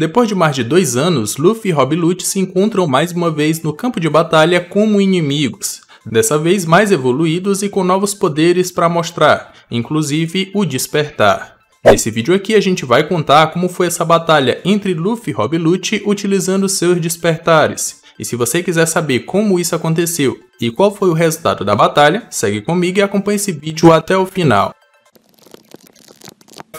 Depois de mais de dois anos, Luffy e Rob Lute se encontram mais uma vez no campo de batalha como inimigos, dessa vez mais evoluídos e com novos poderes para mostrar, inclusive o despertar. Nesse vídeo aqui a gente vai contar como foi essa batalha entre Luffy e Rob Lute utilizando seus despertares. E se você quiser saber como isso aconteceu e qual foi o resultado da batalha, segue comigo e acompanhe esse vídeo até o final.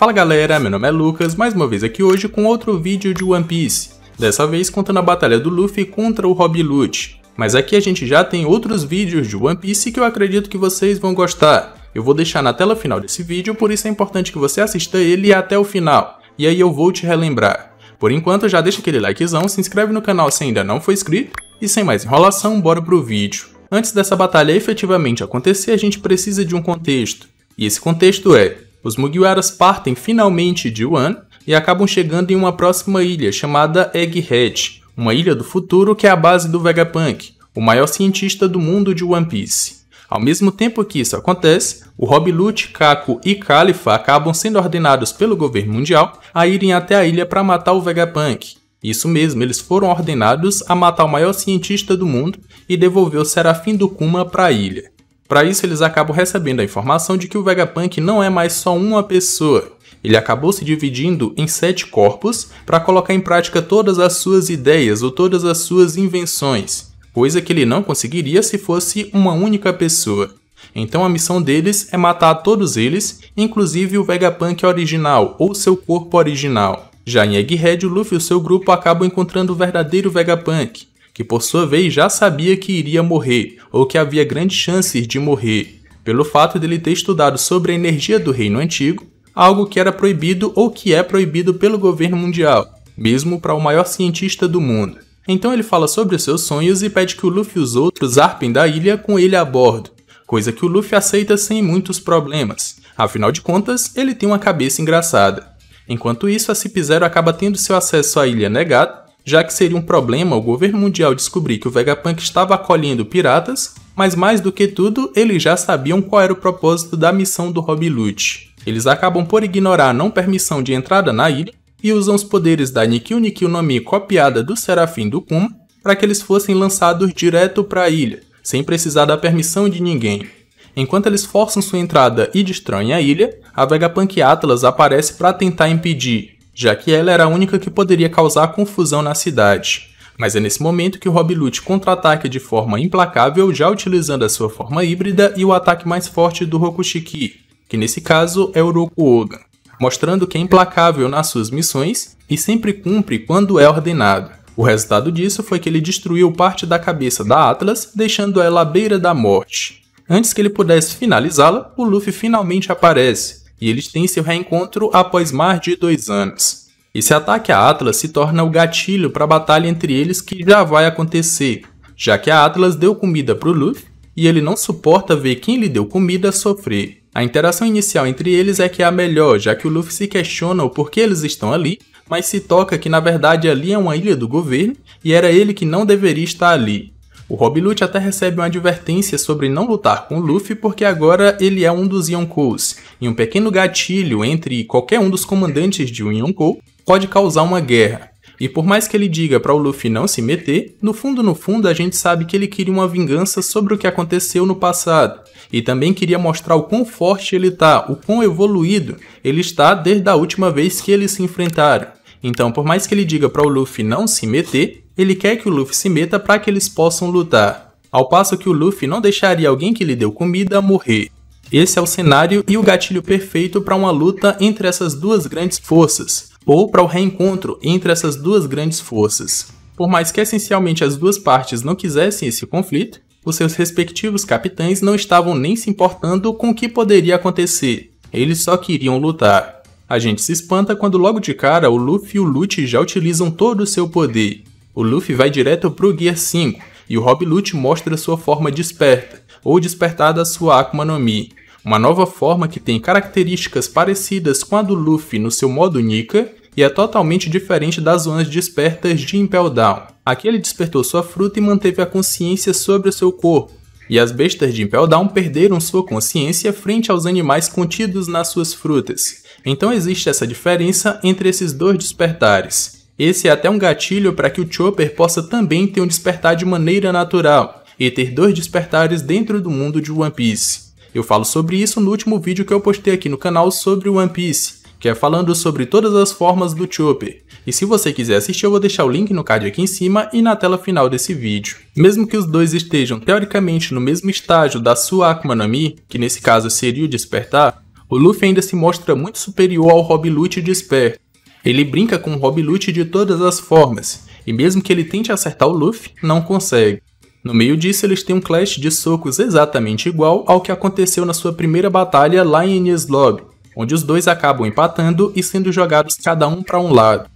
Fala galera, meu nome é Lucas, mais uma vez aqui hoje com outro vídeo de One Piece. Dessa vez contando a batalha do Luffy contra o Rob Lute. Mas aqui a gente já tem outros vídeos de One Piece que eu acredito que vocês vão gostar. Eu vou deixar na tela final desse vídeo, por isso é importante que você assista ele até o final. E aí eu vou te relembrar. Por enquanto já deixa aquele likezão, se inscreve no canal se ainda não for inscrito. E sem mais enrolação, bora pro vídeo. Antes dessa batalha efetivamente acontecer, a gente precisa de um contexto. E esse contexto é os Mugiwaras partem finalmente de Wan e acabam chegando em uma próxima ilha chamada Egghead, uma ilha do futuro que é a base do Vegapunk, o maior cientista do mundo de One Piece. Ao mesmo tempo que isso acontece, o Rob Lute, Kako e Califa acabam sendo ordenados pelo governo mundial a irem até a ilha para matar o Vegapunk. Isso mesmo, eles foram ordenados a matar o maior cientista do mundo e devolver o Serafim do Kuma para a ilha. Para isso, eles acabam recebendo a informação de que o Vegapunk não é mais só uma pessoa. Ele acabou se dividindo em sete corpos para colocar em prática todas as suas ideias ou todas as suas invenções, coisa que ele não conseguiria se fosse uma única pessoa. Então a missão deles é matar todos eles, inclusive o Vegapunk original ou seu corpo original. Já em Egghead, o Luffy e o seu grupo acabam encontrando o verdadeiro Vegapunk, que por sua vez já sabia que iria morrer, ou que havia grandes chances de morrer, pelo fato dele ter estudado sobre a energia do reino antigo, algo que era proibido ou que é proibido pelo governo mundial, mesmo para o maior cientista do mundo. Então ele fala sobre os seus sonhos e pede que o Luffy e os outros arpem da ilha com ele a bordo, coisa que o Luffy aceita sem muitos problemas. Afinal de contas, ele tem uma cabeça engraçada. Enquanto isso, a Cip Zero acaba tendo seu acesso à ilha negado já que seria um problema o governo mundial descobrir que o Vegapunk estava acolhendo piratas, mas mais do que tudo, eles já sabiam qual era o propósito da missão do Rob Lute. Eles acabam por ignorar a não permissão de entrada na ilha e usam os poderes da Nikyu Nikyu no Mi copiada do Serafim do Kuma para que eles fossem lançados direto para a ilha, sem precisar da permissão de ninguém. Enquanto eles forçam sua entrada e destroem a ilha, a Vegapunk Atlas aparece para tentar impedir, já que ela era a única que poderia causar confusão na cidade. Mas é nesse momento que o Rob Lute contra-ataca de forma implacável, já utilizando a sua forma híbrida e o ataque mais forte do Rokushiki, que nesse caso é o Roku Ogan, mostrando que é implacável nas suas missões e sempre cumpre quando é ordenado. O resultado disso foi que ele destruiu parte da cabeça da Atlas, deixando ela à beira da morte. Antes que ele pudesse finalizá-la, o Luffy finalmente aparece, e eles têm seu reencontro após mais de dois anos. Esse ataque à Atlas se torna o gatilho para a batalha entre eles que já vai acontecer, já que a Atlas deu comida para o Luffy e ele não suporta ver quem lhe deu comida sofrer. A interação inicial entre eles é que é a melhor, já que o Luffy se questiona o porquê eles estão ali, mas se toca que na verdade ali é uma ilha do governo e era ele que não deveria estar ali. O Rob Lute até recebe uma advertência sobre não lutar com Luffy porque agora ele é um dos Yonkous, e um pequeno gatilho entre qualquer um dos comandantes de um Yonkou pode causar uma guerra. E por mais que ele diga para o Luffy não se meter, no fundo no fundo a gente sabe que ele queria uma vingança sobre o que aconteceu no passado. E também queria mostrar o quão forte ele tá, o quão evoluído ele está desde a última vez que eles se enfrentaram. Então, por mais que ele diga para o Luffy não se meter, ele quer que o Luffy se meta para que eles possam lutar, ao passo que o Luffy não deixaria alguém que lhe deu comida morrer. Esse é o cenário e o gatilho perfeito para uma luta entre essas duas grandes forças, ou para o reencontro entre essas duas grandes forças. Por mais que essencialmente as duas partes não quisessem esse conflito, os seus respectivos capitães não estavam nem se importando com o que poderia acontecer, eles só queriam lutar. A gente se espanta quando logo de cara o Luffy e o Lute já utilizam todo o seu poder, o Luffy vai direto pro Gear 5 e o Rob Lute mostra sua forma desperta, ou despertada sua Akuma no Mi, uma nova forma que tem características parecidas com a do Luffy no seu modo Nika e é totalmente diferente das zonas despertas de Impel Down. Aqui ele despertou sua fruta e manteve a consciência sobre o seu corpo, e as bestas de Impel Down perderam sua consciência frente aos animais contidos nas suas frutas. Então existe essa diferença entre esses dois despertares. Esse é até um gatilho para que o Chopper possa também ter um despertar de maneira natural e ter dois despertares dentro do mundo de One Piece. Eu falo sobre isso no último vídeo que eu postei aqui no canal sobre One Piece, que é falando sobre todas as formas do Chopper. E se você quiser assistir, eu vou deixar o link no card aqui em cima e na tela final desse vídeo. Mesmo que os dois estejam teoricamente no mesmo estágio da sua Akuma no Mi, que nesse caso seria o despertar, o Luffy ainda se mostra muito superior ao Rob Lute desperto ele brinca com o Rob Luth de todas as formas, e mesmo que ele tente acertar o Luffy, não consegue. No meio disso, eles têm um clash de socos exatamente igual ao que aconteceu na sua primeira batalha lá em Enies Lobby, onde os dois acabam empatando e sendo jogados cada um para um lado.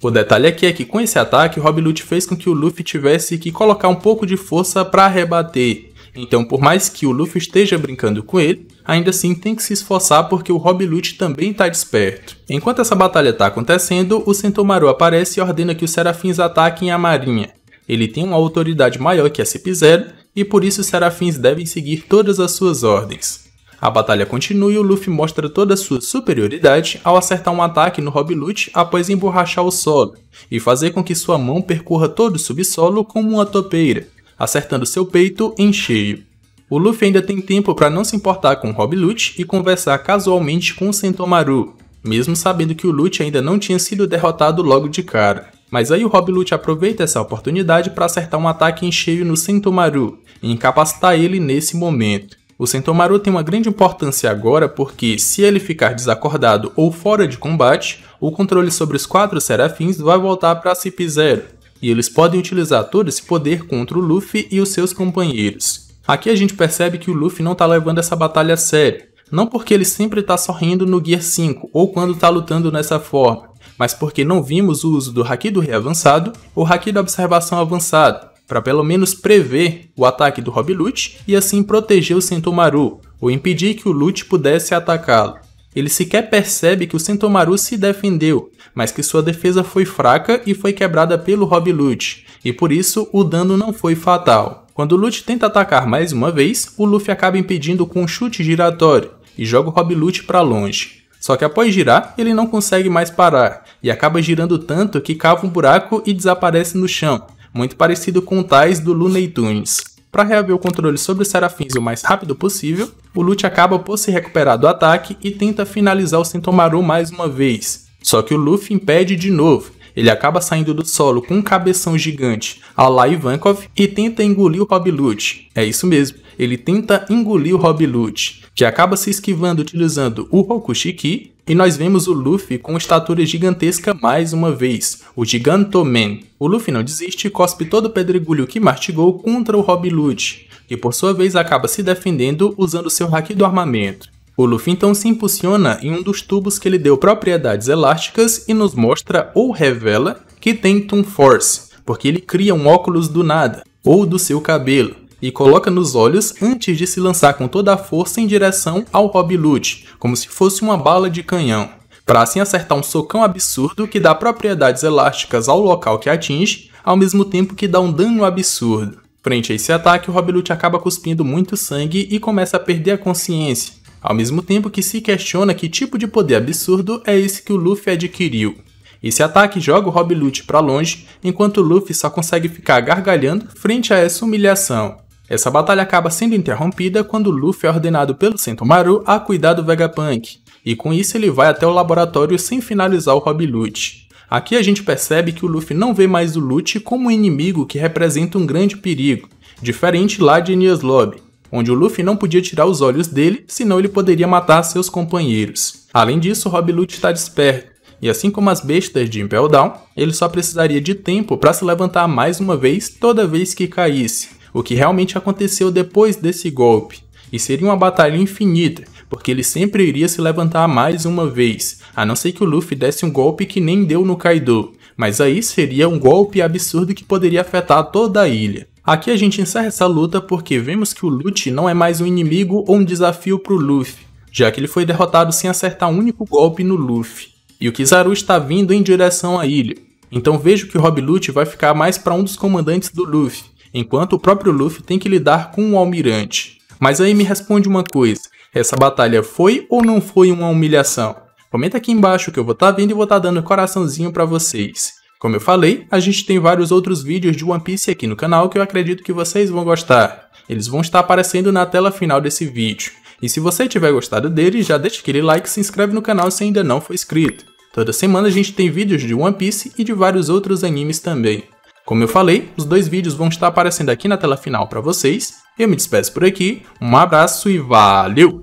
O detalhe aqui é que com esse ataque, Rob Luth fez com que o Luffy tivesse que colocar um pouco de força para rebater, então, por mais que o Luffy esteja brincando com ele, ainda assim tem que se esforçar porque o Rob Lute também está desperto. Enquanto essa batalha está acontecendo, o Sentomaru aparece e ordena que os serafins ataquem a marinha. Ele tem uma autoridade maior que a CP0 e por isso os serafins devem seguir todas as suas ordens. A batalha continua e o Luffy mostra toda a sua superioridade ao acertar um ataque no Rob Lute após emborrachar o solo, e fazer com que sua mão percorra todo o subsolo como uma topeira, acertando seu peito em cheio. O Luffy ainda tem tempo para não se importar com Rob Lute e conversar casualmente com Sentomaru, mesmo sabendo que o Lute ainda não tinha sido derrotado logo de cara. Mas aí o Rob Lute aproveita essa oportunidade para acertar um ataque em cheio no Sentomaru e incapacitar ele nesse momento. O Sentomaru tem uma grande importância agora porque, se ele ficar desacordado ou fora de combate, o controle sobre os quatro serafins vai voltar para Cip Zero, e eles podem utilizar todo esse poder contra o Luffy e os seus companheiros. Aqui a gente percebe que o Luffy não está levando essa batalha a sério, não porque ele sempre está sorrindo no Gear 5 ou quando está lutando nessa forma, mas porque não vimos o uso do Haki do Rei avançado ou Haki da Observação avançado, para pelo menos prever o ataque do Rob Lute e assim proteger o Sentomaru, ou impedir que o Lute pudesse atacá-lo. Ele sequer percebe que o Sentomaru se defendeu, mas que sua defesa foi fraca e foi quebrada pelo Rob Lute, e por isso o dano não foi fatal. Quando Lute tenta atacar mais uma vez, o Luffy acaba impedindo com um chute giratório e joga o Rob Lute para longe. Só que após girar, ele não consegue mais parar e acaba girando tanto que cava um buraco e desaparece no chão, muito parecido com o Tais do Looney Tunes. Para reaver o controle sobre os serafins o mais rápido possível, o Lute acaba por se recuperar do ataque e tenta finalizar o Sentomaru mais uma vez. Só que o Luffy impede de novo. Ele acaba saindo do solo com um cabeção gigante a la Ivankov e tenta engolir o Rob Lute. É isso mesmo, ele tenta engolir o Rob Lute, que acaba se esquivando utilizando o Rokushiki, e nós vemos o Luffy com estatura gigantesca mais uma vez, o Gigantoman. O Luffy não desiste e cospe todo o pedregulho que mastigou contra o Rob Lute, que por sua vez acaba se defendendo usando seu hack do armamento. O Luffy então se impulsiona em um dos tubos que lhe deu propriedades elásticas e nos mostra ou revela que tem Toon Force, porque ele cria um óculos do nada, ou do seu cabelo e coloca nos olhos antes de se lançar com toda a força em direção ao Rob Lute, como se fosse uma bala de canhão, para assim acertar um socão absurdo que dá propriedades elásticas ao local que atinge, ao mesmo tempo que dá um dano absurdo. Frente a esse ataque, o Rob Lute acaba cuspindo muito sangue e começa a perder a consciência, ao mesmo tempo que se questiona que tipo de poder absurdo é esse que o Luffy adquiriu. Esse ataque joga o Rob Lute para longe, enquanto o Luffy só consegue ficar gargalhando frente a essa humilhação. Essa batalha acaba sendo interrompida quando Luffy é ordenado pelo Sentomaru a cuidar do Vegapunk, e com isso ele vai até o laboratório sem finalizar o Rob Lute. Aqui a gente percebe que o Luffy não vê mais o Lute como um inimigo que representa um grande perigo, diferente lá de Enies Lobby, onde o Luffy não podia tirar os olhos dele, senão ele poderia matar seus companheiros. Além disso, Rob Lute está desperto, e assim como as bestas de Impel Down, ele só precisaria de tempo para se levantar mais uma vez toda vez que caísse, o que realmente aconteceu depois desse golpe. E seria uma batalha infinita, porque ele sempre iria se levantar mais uma vez, a não ser que o Luffy desse um golpe que nem deu no Kaido, mas aí seria um golpe absurdo que poderia afetar toda a ilha. Aqui a gente encerra essa luta porque vemos que o Lute não é mais um inimigo ou um desafio para o Luffy, já que ele foi derrotado sem acertar um único golpe no Luffy. E o Kizaru está vindo em direção à ilha, então vejo que o Rob Lute vai ficar mais para um dos comandantes do Luffy, enquanto o próprio Luffy tem que lidar com o almirante. Mas aí me responde uma coisa, essa batalha foi ou não foi uma humilhação? Comenta aqui embaixo que eu vou estar tá vendo e vou estar tá dando coraçãozinho para vocês. Como eu falei, a gente tem vários outros vídeos de One Piece aqui no canal que eu acredito que vocês vão gostar. Eles vão estar aparecendo na tela final desse vídeo. E se você tiver gostado dele, já deixa aquele like e se inscreve no canal se ainda não for inscrito. Toda semana a gente tem vídeos de One Piece e de vários outros animes também. Como eu falei, os dois vídeos vão estar aparecendo aqui na tela final para vocês. Eu me despeço por aqui, um abraço e valeu!